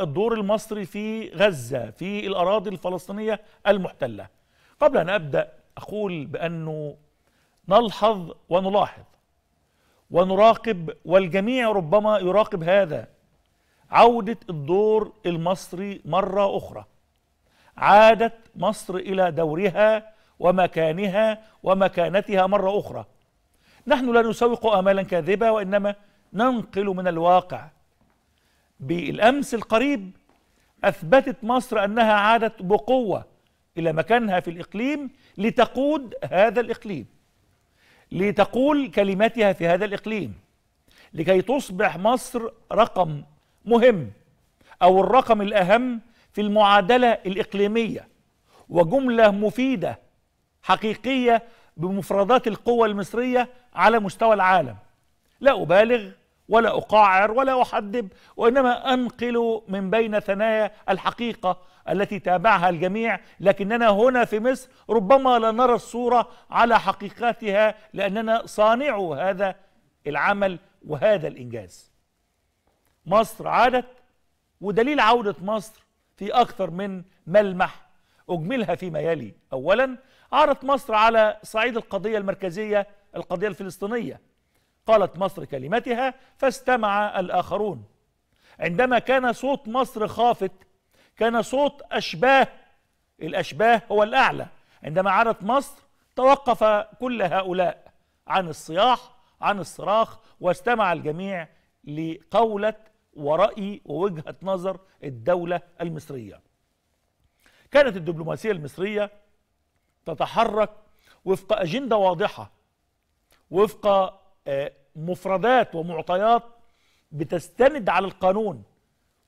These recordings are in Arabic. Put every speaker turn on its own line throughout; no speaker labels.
الدور المصري في غزة في الأراضي الفلسطينية المحتلة قبل أن أبدأ أقول بأنه نلحظ ونلاحظ ونراقب والجميع ربما يراقب هذا عودة الدور المصري مرة أخرى عادت مصر إلى دورها ومكانها ومكانتها مرة أخرى نحن لا نسوق آمالا كاذبة وإنما ننقل من الواقع بالأمس القريب أثبتت مصر أنها عادت بقوة إلى مكانها في الإقليم لتقود هذا الإقليم لتقول كلمتها في هذا الإقليم لكي تصبح مصر رقم مهم أو الرقم الأهم في المعادلة الإقليمية وجملة مفيدة حقيقية بمفردات القوى المصرية على مستوى العالم لا أبالغ ولا أقعر ولا أحدب وإنما أنقل من بين ثنايا الحقيقة التي تابعها الجميع لكننا هنا في مصر ربما لا نرى الصورة على حقيقتها لأننا صانع هذا العمل وهذا الإنجاز مصر عادت ودليل عودة مصر في أكثر من ملمح أجملها فيما يلي أولا عارت مصر على صعيد القضية المركزية القضية الفلسطينية قالت مصر كلمتها فاستمع الآخرون عندما كان صوت مصر خافت كان صوت أشباه الأشباه هو الأعلى عندما عادت مصر توقف كل هؤلاء عن الصياح عن الصراخ واستمع الجميع لقولة ورأي ووجهة نظر الدولة المصرية كانت الدبلوماسية المصرية تتحرك وفق أجندة واضحة وفق مفردات ومعطيات بتستند على القانون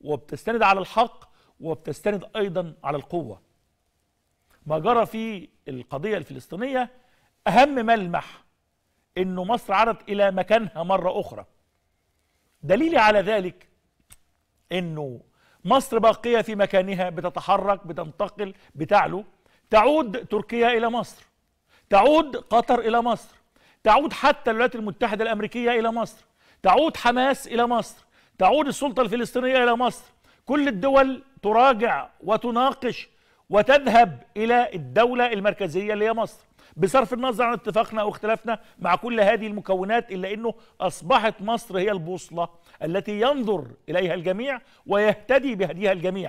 وبتستند على الحق وبتستند ايضا على القوه ما جرى في القضيه الفلسطينيه اهم ملمح انه مصر عادت الى مكانها مره اخرى دليلي على ذلك انه مصر باقيه في مكانها بتتحرك بتنتقل بتعلو تعود تركيا الى مصر تعود قطر الى مصر تعود حتى الولايات المتحدة الأمريكية إلى مصر تعود حماس إلى مصر تعود السلطة الفلسطينية إلى مصر كل الدول تراجع وتناقش وتذهب إلى الدولة المركزية اللي هي مصر بصرف النظر عن اتفاقنا او اختلافنا مع كل هذه المكونات الا انه اصبحت مصر هي البوصله التي ينظر اليها الجميع ويهتدي بهديها الجميع